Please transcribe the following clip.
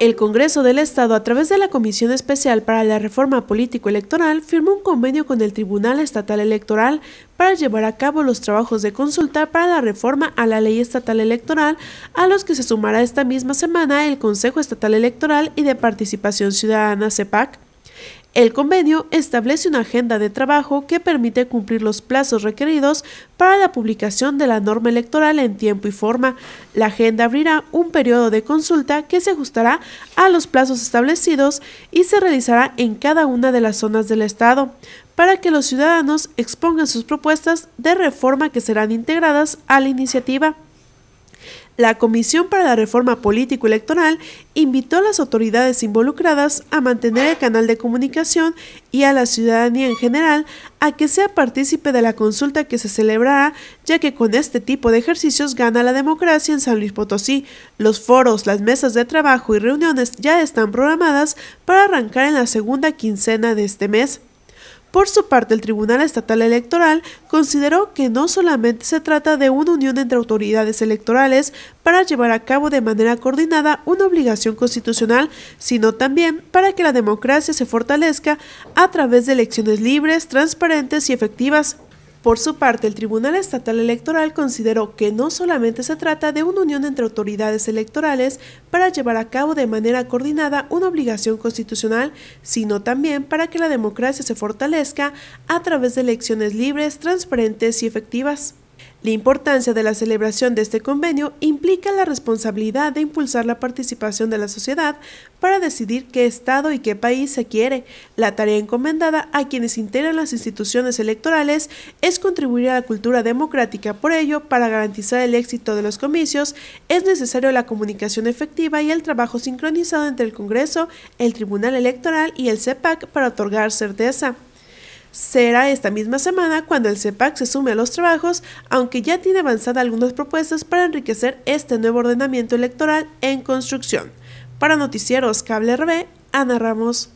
El Congreso del Estado, a través de la Comisión Especial para la Reforma Político-Electoral, firmó un convenio con el Tribunal Estatal Electoral para llevar a cabo los trabajos de consulta para la reforma a la Ley Estatal Electoral, a los que se sumará esta misma semana el Consejo Estatal Electoral y de Participación Ciudadana CEPAC. El convenio establece una agenda de trabajo que permite cumplir los plazos requeridos para la publicación de la norma electoral en tiempo y forma. La agenda abrirá un periodo de consulta que se ajustará a los plazos establecidos y se realizará en cada una de las zonas del Estado para que los ciudadanos expongan sus propuestas de reforma que serán integradas a la iniciativa. La Comisión para la Reforma Político-Electoral invitó a las autoridades involucradas a mantener el canal de comunicación y a la ciudadanía en general a que sea partícipe de la consulta que se celebrará, ya que con este tipo de ejercicios gana la democracia en San Luis Potosí. Los foros, las mesas de trabajo y reuniones ya están programadas para arrancar en la segunda quincena de este mes. Por su parte, el Tribunal Estatal Electoral consideró que no solamente se trata de una unión entre autoridades electorales para llevar a cabo de manera coordinada una obligación constitucional, sino también para que la democracia se fortalezca a través de elecciones libres, transparentes y efectivas, por su parte, el Tribunal Estatal Electoral consideró que no solamente se trata de una unión entre autoridades electorales para llevar a cabo de manera coordinada una obligación constitucional, sino también para que la democracia se fortalezca a través de elecciones libres, transparentes y efectivas. La importancia de la celebración de este convenio implica la responsabilidad de impulsar la participación de la sociedad para decidir qué Estado y qué país se quiere. La tarea encomendada a quienes integran las instituciones electorales es contribuir a la cultura democrática. Por ello, para garantizar el éxito de los comicios, es necesario la comunicación efectiva y el trabajo sincronizado entre el Congreso, el Tribunal Electoral y el CEPAC para otorgar certeza. Será esta misma semana cuando el CEPAC se sume a los trabajos, aunque ya tiene avanzada algunas propuestas para enriquecer este nuevo ordenamiento electoral en construcción. Para Noticieros Cable RB, Ana Ramos.